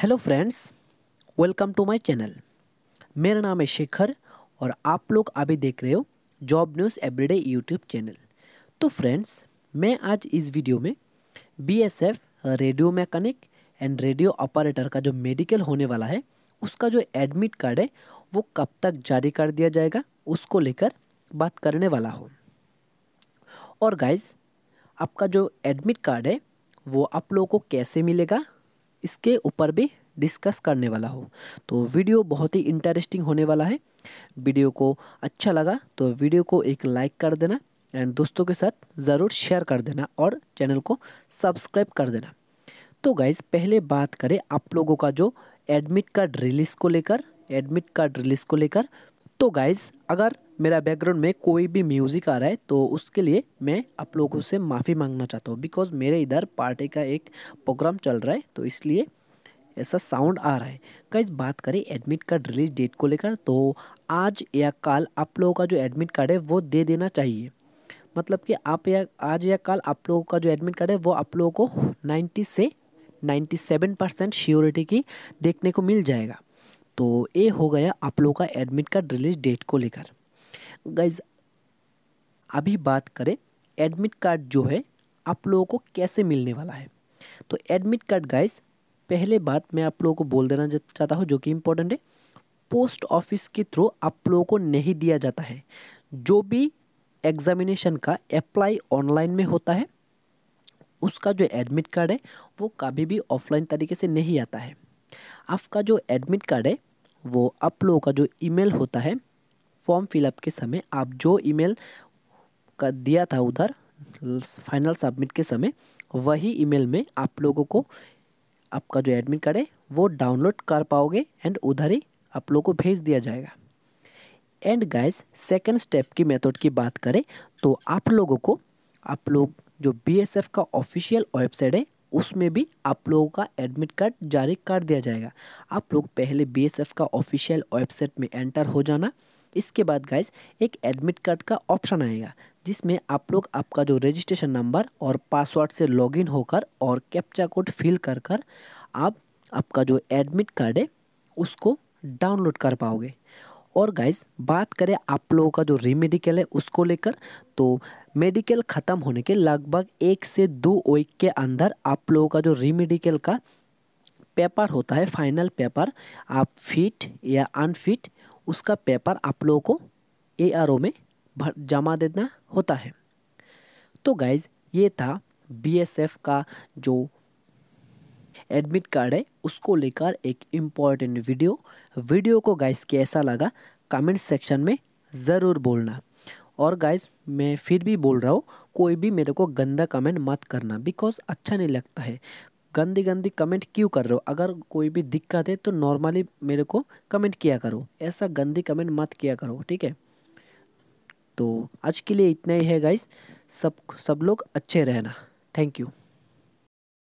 hello friends welcome to my channel मेरा नाम है शेखर और आप लोग अभी देख रहे हो job news everyday YouTube channel तो फ्रेंड्स मैं आज इस वीडियो में BSF radio mechanic and radio operator का जो मेडिकल होने वाला है उसका जो एडमिट कार्ड है वो कब तक जारी कर दिया जाएगा उसको लेकर बात करने वाला हूँ और गाइज आपका जो एडमिट कार्ड है वो आप लोगों को कैसे मिलेगा इसके ऊपर भी डिस्कस करने वाला हो तो वीडियो बहुत ही इंटरेस्टिंग होने वाला है वीडियो को अच्छा लगा तो वीडियो को एक लाइक कर देना एंड दोस्तों के साथ ज़रूर शेयर कर देना और चैनल को सब्सक्राइब कर देना तो गाइज पहले बात करें आप लोगों का जो एडमिट कार्ड रिलीज़ को लेकर एडमिट कार्ड रिलीज़ को लेकर तो गाइज अगर मेरा बैकग्राउंड में कोई भी म्यूज़िक आ रहा है तो उसके लिए मैं आप लोगों से माफ़ी मांगना चाहता हूँ बिकॉज़ मेरे इधर पार्टी का एक प्रोग्राम चल रहा है तो इसलिए ऐसा साउंड आ रहा है कई बात करें एडमिट कार्ड रिलीज डेट को लेकर तो आज या कल आप लोगों का जो एडमिट कार्ड है वो दे देना चाहिए मतलब कि आप या आज या कल आप लोगों का जो एडमिट कार्ड है वो आप लोगों को 90 से 97 परसेंट श्योरिटी की देखने को मिल जाएगा तो ये हो गया आप लोगों का एडमिट कार्ड रिलीज डेट को लेकर गाइज अभी बात करें एडमिट कार्ड जो है आप लोगों को कैसे मिलने वाला है तो एडमिट कार्ड गाइज पहले बात मैं आप लोगों को बोल देना चाहता हूँ जो कि इम्पोर्टेंट है पोस्ट ऑफिस के थ्रू आप लोगों को नहीं दिया जाता है जो भी एग्जामिनेशन का अप्लाई ऑनलाइन में होता है उसका जो एडमिट कार्ड है वो कभी भी ऑफलाइन तरीके से नहीं आता है आपका जो एडमिट कार्ड है वो आप लोगों का जो ईमेल होता है फॉर्म फिलअप के समय आप जो ईमेल का दिया था उधर फाइनल सबमिट के समय वही ईमेल में आप लोगों को आपका जो एडमिट कार्ड है वो डाउनलोड कर पाओगे एंड उधर ही आप लोगों को भेज दिया जाएगा एंड गाइस सेकंड स्टेप की मेथड की बात करें तो आप लोगों को आप लोग जो बीएसएफ का ऑफिशियल वेबसाइट है उसमें भी आप लोगों का एडमिट कार्ड जारी कर दिया जाएगा आप लोग पहले बीएसएफ का ऑफिशियल वेबसाइट में एंटर हो जाना इसके बाद गाइज एक एडमिट कार्ड का ऑप्शन आएगा जिसमें आप लोग आपका जो रजिस्ट्रेशन नंबर और पासवर्ड से लॉगिन होकर और कैप्चा कोड फिल कर कर आप आपका जो एडमिट कार्ड है उसको डाउनलोड कर पाओगे और गाइज बात करें आप लोगों का जो रीमेडिकल है उसको लेकर तो मेडिकल ख़त्म होने के लगभग एक से दो वीक के अंदर आप लोगों का जो रीमेडिकल का पेपर होता है फाइनल पेपर आप फिट या अनफिट उसका पेपर आप लोगों को ए आर ओ में भर जमा देना होता है तो गाइज ये था बीएसएफ का जो एडमिट कार्ड है उसको लेकर एक इम्पॉर्टेंट वीडियो वीडियो को गाइज कैसा लगा कमेंट सेक्शन में ज़रूर बोलना और गाइज मैं फिर भी बोल रहा हूँ कोई भी मेरे को गंदा कमेंट मत करना बिकॉज अच्छा नहीं लगता है गंदी गंदी कमेंट क्यों कर रहे हो अगर कोई भी दिक्कत है तो नॉर्मली मेरे को कमेंट किया करो ऐसा गंदी कमेंट मत किया करो ठीक है तो आज के लिए इतना ही है गाइस सब सब लोग अच्छे रहना थैंक यू